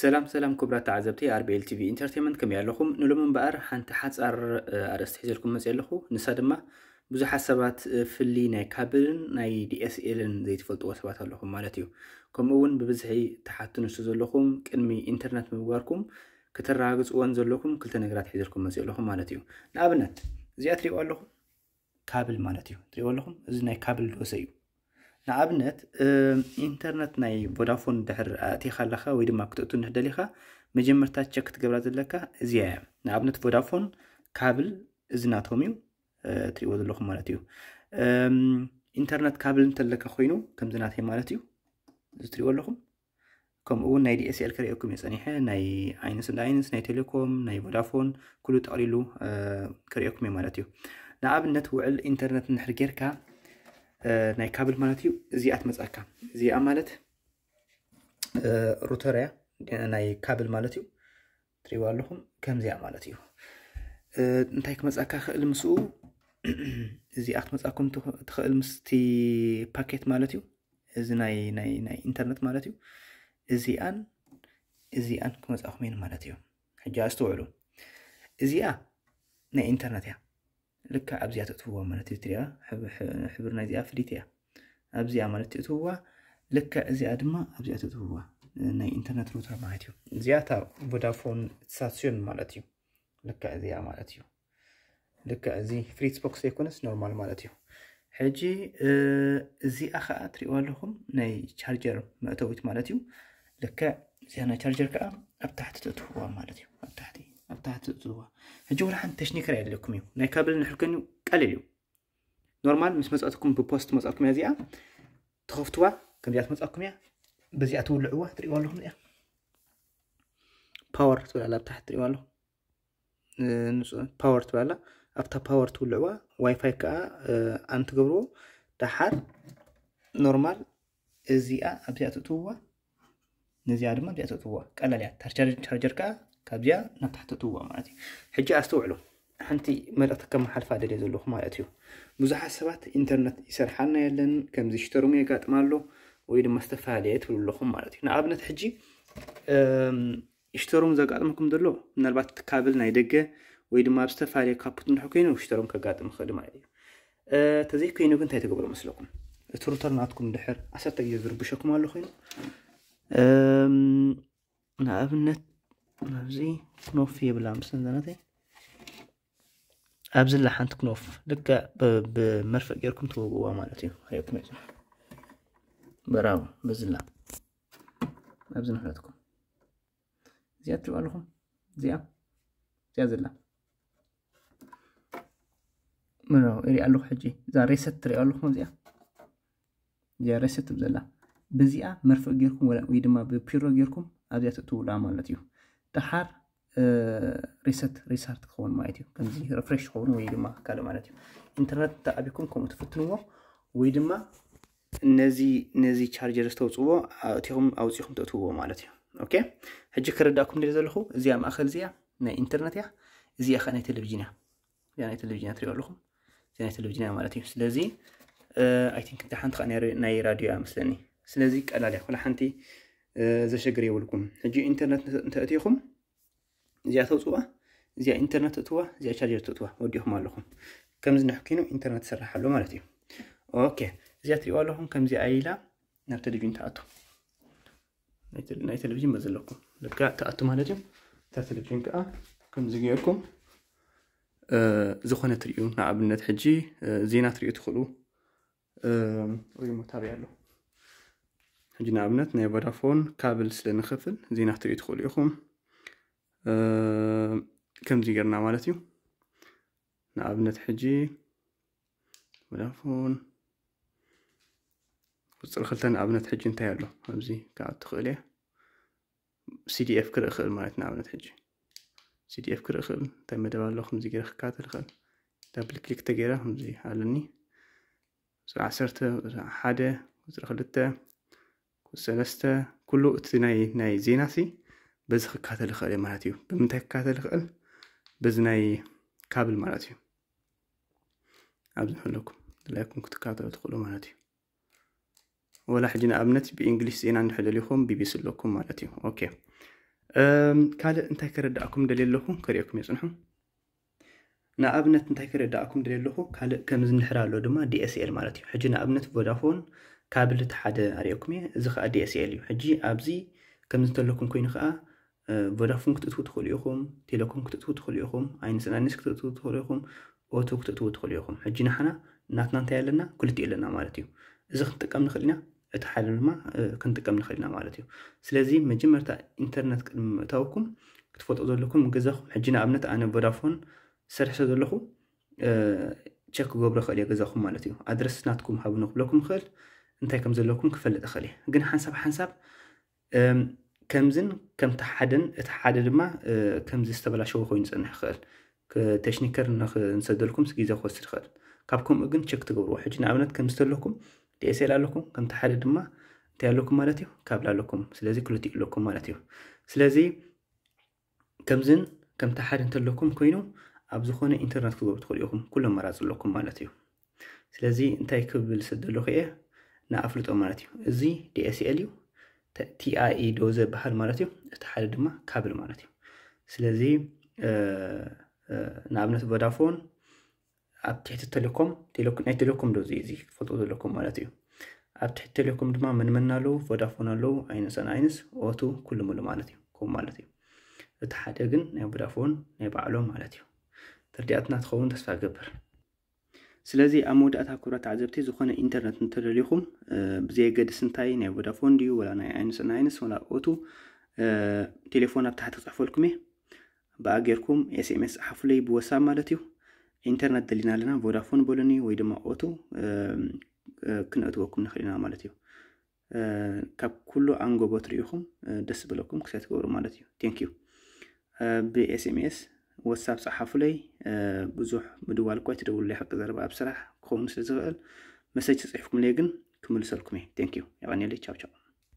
ሰላም ሰላም ክቡራት ተዓዘብቲ ኣርቢኤል ቲቪ ኢንተርቴንመንት ከመይ ኣለኹም ንሎሚ እምበኣር ሓንቲ ሓፃር ኣርእስቲ ሒዘልኩም መፅእ ኣለኹ ንሳ ድማ ብዙሓት ሰባት ፍልይ ናይ ካብልን ናይ ዲኤስኤልን ዘይትፈልጥዎ ሰባት ኣለኹም ማለት እዩ ከምኡ እውን ብብዝሒ ተሓትንሱ ዘለኹም ቅድሚ ኢንተርነት ምግባርኩም ክተረጋግፅዎን ዘለኩም ክልተ ነገራት ሒዘልኩም መፅእ ኣለኹም ማለት እዩ ንኣብነት እዚኣ ትሪእዎ ኣለኹም ካብል ማለት እዩ ትሪእዎ ኣለኹም እዚ ናይ ካብል ዶሰ እዩ ንኣብነት ኢንተርነት ናይ ቮዳፎን ድሕር ኣእቲኻ ኣለካ ወይ ድማ ክትእቱ ንሕደሊኻ መጀመርታ ቸክ ክትገብራ ዘለካ እዚያ እያ ንኣብነት ቮዳፎን ካብል እዚ ናቶም እዩ እትሪእዎ ዘለኹም ማለት እዩ ኢንተርነት ካብል እንተለካ ኮይኑ ከምዚ ናተይ ማለት እዩ ዝትሪእዎ ኣለኹም ከምኡ እውን ናይ ዲኤስኤል ክሪአኩም የፀኒሐ ናይ ዓይነስ እንዳ ዓይነስ ናይ ቴሌኮም ናይ ቮዳፎን ኩሉ ጠቕሊሉ ክሪአኩም እዩ ማለት እዩ ንኣብነት ውዕል ኢንተርነት ንድሕር ጌርካ ناي كابل مالتيو زي أت مزأكا زي أمالت روتريا ناي كابل مالتيو تريوال لهم كم زي أمالتيو نتايك مزأكا خيل مسؤو زي أت مزأكم تخيل مستي باكيت مالتيو زي ناي ناي ناي انترنت مالتيو زي أن زي أن كمزأخمين مالتيو حجا استوعلو زي أ ناي انترنت يا يعني. لك أبزيا تتوه مالتي تريا حب حبرنا زي أفريتيا أبزيا مالتي تتوه لك زي أدمى أبزيا تتوه ناي إنترنت روتر مالتيو زي أتا فودافون ساسيون مالتيو لك زي مالتيو لك زي فريتس بوكس يكونس نورمال مالتيو حجي زي أخا أتري والهم ناي شارجر مأتويت مالتيو لك زي أنا شارجر كأم أبتحت تتوه مالتيو أبتحتي أبتحت تتوه هجول حن تشنيك رأي لكم يو نيكابل نحلكن قال ليو نورمال مش مزقتكم ببوست مزقكم يا زيا تخفتوا كم جات مزقكم يا بزيا تقول لعوة تري والله من يا باور تقول على تحت تري والله اه، نص باور تقول على أبتا باور تقول لعوة واي فاي كا اه، أنت قبره تحت نورمال زيا أبزيا تقول نزيا دما دي تطوا قلل يا تشارج تشارجركا ካብዚኣ ናብታ ሓንቲ እትውዋ ማለት እዩ ሕጂ ኣስተውዕሉ ሓንቲ መልእኽቲ ከመሓልፋ ደልየ ዘለኹ ማለት እዩ ብዙሓት ሰባት ኢንተርነት ይሰርሓልና የለን ከምዚ ሽተርሙ የጋጥማ ኣሎ ወይ ድማ ዝተፈላለየ ትብሉ ኣለኹም ማለት እዩ ንኣብነት ሕጂ ሽተርሙ ዘጋጥመኩም ዘሎ ምናልባት ካብል ናይ ደገ ወይ ድማ ኣብ ዝተፈላለየ ካፑት ንድሑ ኮይኑ ሽተርም ከጋጥም ይኽእል ማለት እዩ ተዘይ ኮይኑ ግን እንታይ ተገብሮ መስለኩም እቲ ሩተር ናትኩም ድሕር ዓሰርተ ግዜ ዝርብሸኩም ኣሎ ኮይኑ ንኣብነት ናብዚ ክኖፍ የብላ ምስሊ ዘናተይ ኣብ ዘላ ሓንቲ ክኖፍ ልክዕ ብመርፍእ ጌርኩም ትወግዋ ማለት እዩ ሃዮኩም እዩ በራቡ በዝላ ኣብዚ ንሕለትኩም እዚኣ ትሪኦ ኣለኹም እዚኣ እዚኣ ዘላ ምራው እሪኣ ኣለኹ ሕጂ እዛ ሬሰት ትሪኦ ኣለኹም እዚኣ እዚኣ ሬሰት ትብ ዘላ بزيئة آه مرفق جيركم ولا ويدما ببيرو جيركم أبزيئة تقول عمالتيو تحار ሪሰት ሪሳርት ክኸውን ማለት እዩ ከምዚ ሪፍሬሽ ክኸውን ወይ ድማ ካልእ ማለት እዩ ኢንተርነት ተኣቢኩም ከምኡ ትፍትንዎ ወይ ድማ ነዚ ነዚ ቻርጀር ዝተውፅዎ ኣእቲኹም ኣውፂኹም ተእትውዎ ማለት እዩ ኦኬ ሕጂ ክርዳእኩም ድለ ዘለኹ እዚኣ ማእኸል እዚኣ ናይ ኢንተርነት እያ እዚኣ ከዓ ናይ ቴሌቭዥን እያ እዚኣ ናይ ቴሌቭዥን እያ ትሪኦ ኣለኹም እዚኣ ናይ ቴሌቭዥን እያ ማለት እዩ ስለዚ ኣይ ቲንክ እንታይ ሓንቲ ከዓ ናይ ራድዮ እያ መስለኒ سلازي قلال يا ولا حنتي ذا شجر يولكم حجي انترنت انتاتيكم زي اتوصوا زي انترنت اتوا زي شارجر اتوا وديهم مالكم كم زنحكينو انترنت سرحلو مالتي اوكي زي اتيوا لهم كم زي ايلا نبتدي بين تاعتو نايت التلفزيون مازلكم لك تاعتو مالتي تاع التلفزيون كاع كم زيكم زخنة تريو نعبد نتحجي زينة تريو تخلو ويمو تابع له حجنا أبنتنا يا فودافون كابل سلا نخفل زين حتى يدخل يخوم أه كم زي قرنا مالتيو نابنت حجي فودافون وصل خلت انا ابنت حجي انت يالو همزي قاعد تخليه سي دي اف كر اخل مالت نابنت حجي سي دي اف كر اخل تا مدبالو خمزي قر اخكات الخل دابل كليك تقيره همزي هالني سرعة سرته سرعة حادة وصل خلته ሰለስተ ኩሉ እቲ ናይ ናይ ዜና ሲ በዚ ክካተል ይኽእል እየ ማለት እዩ ብምንታይ ክካተል ይኽእል በዚ ናይ ካብል ማለት እዩ ኣብዚ ንሕለኩም ድላይኩም ክትካተሉ ትኽእሉ ማለት እዩ ወላ ሕጂ ንኣብነት ብእንግሊሽ ዜና እንድሕደልይኹም ቢቢሲ ኣለኩም ማለት እዩ ኦኬ ካልእ እንታይ ክረዳእኩም ደልየ ኣለኹ ከሪአኩም የፅንሑ ንኣብነት እንታይ ክረዳእኩም ደልየ ኣለኹ ካልእ ከምዚ ንድሕር ኣሎ ድማ ዲኤስኤል ማለት እዩ ሕጂ ንኣብነት ቮዳፎን ካብልቲ ሓደ ኣርየኩም እየ እዚ ከዓ ዲኤስኤል እዩ ሕጂ ኣብዚ ከም ዝተለኩም ኮይኑ ከዓ ቮዳፎን ክትእትዉ ትኽእሉ ኢኹም ቴሌኮም ክትእትዉ ትኽእሉ ኢኹም ኣይንስናንስ ክትእትዉ ትኽእሉ ኢኹም ኦቶ ክትእትዉ ትኽእሉ ኢኹም ሕጂ ንሕና እናትና እንታይ ኣለና ክልቲኡ ኣለና ማለት እዩ እዚ ክንጥቀም ንኽእል ኢና እቲ ሓደ ድማ ክንጥቀም ንኽእል ኢና ማለት እዩ ስለዚ መጀመርታ ኢንተርነት ቅድሚ ምእታውኩም ክትፈልጦ ዘለኩም ገዛኹም ሕጂ ንኣብነት ኣነ ቮዳፎን ዝሰርሕሰ ዘለኹ ቸክ ክገብሮ ይኽእል እየ ገዛኹም ማለት እዩ ኣድረስ ናትኩም ሃቡ ንኽብለኩም ይኽእል እንታይ ከም ዘለኩም ክፈልጥ እኽእል እየ ግን ሓንሳብ ሓንሳብ ከምዝን ከምቲ ሓደን እቲ ሓደ ድማ ከምዚ ዝተበላሸዎ ኮይኑ ዝፀንሕ ይኽእል ተሽኒከር ንሰደልኩም ግዜ ክወስድ ይኽእል ካብ ከምኡ ግን ቸክ ትገብርዎ ሕጂ ንኣብነት ከም ዝተለኩም ዲኤስኤል ኣለኩም ከምቲ ሓደ ድማ እንታይ ኣለኩም ማለት እዩ ካብላ ኣለኩም ስለዚ ክልቲኡ ኣለኩም ማለት እዩ ስለዚ ከምዝን ከምቲ ሓደ እንተለኩም ኮይኑ ኣብ ዝኾነ ኢንተርነት ክገብሩ ትኽእሉ ኢኹም ኩሎም መራፅ ኣለኩም ማለት እዩ ስለዚ እንታይ ክብል ስደለኹ እየ ንኣፍልጦ ማለት እዩ እዚ ዲኤስኤል እዩ ቲኣኢ ዶ ዝበሃል ማለት እዩ እቲ ሓደ ድማ ካብል ማለት እዩ ስለዚ ንኣብነት ቮዳፎን ኣብ ትሕቲ ቴሌኮም ናይ ቴሌኮም ዶ እዚ ክፈልጦ ዘለኩም ማለት እዩ ኣብ ትሕቲ ቴሌኮም ድማ መንመን ኣለው ቮዳፎን ኣለው ኣይነሰን ኣይነስ ኦቱ ኩልሙሉ ማለት እዩ ከም ማለት እዩ እቲ ሓደ ግን ናይ ቮዳፎን ናይ ባዕሎም ማለት እዩ ትርዲኣትና ትኸውን ተስፋ ገብር ስለዚ ኣብ መወዳእታ ክብረት ዓዘብቲ ዝኾነ ኢንተርነት እንተደሊኹም ብዘየገድስ እንታይ ናይ ወዳፎን ድዩ ወላ ናይ ዓይንስ ናይንስ ወላ ኦቱ ቴሌፎን ኣብ ታሕቲ ክፅሕፈልኩም እየ ብኣጌርኩም ጌርኩም ኤስኤምኤስ ሓፍለይ ብወሳብ ማለት እዩ ኢንተርነት ደሊና ኣለና ቮዳፎን በሎኒ ወይ ድማ ኦቱ ክነእትወኩም ንኽእል ኢና ማለት እዩ ካብ ኩሉ ኣንጎቦ ትሪኢኹም ደስ ዝበለኩም ክሳይ ትገብሩ ማለት እዩ ቴንክ ዩ ብኤስኤምኤስ ወሳብ ፀሓፉለይ ብዙሕ ምድዋል ኳይ ትደውሉለይ ሓቂ ዘረባ ኣብ ስራሕ ክኸውን ስለ ዝኽእል መሰጅ ተፅሒፍኩምለይ ግን ክምልሰልኩም እየ ቴንክ ዩ ይቐኒለይ ቻው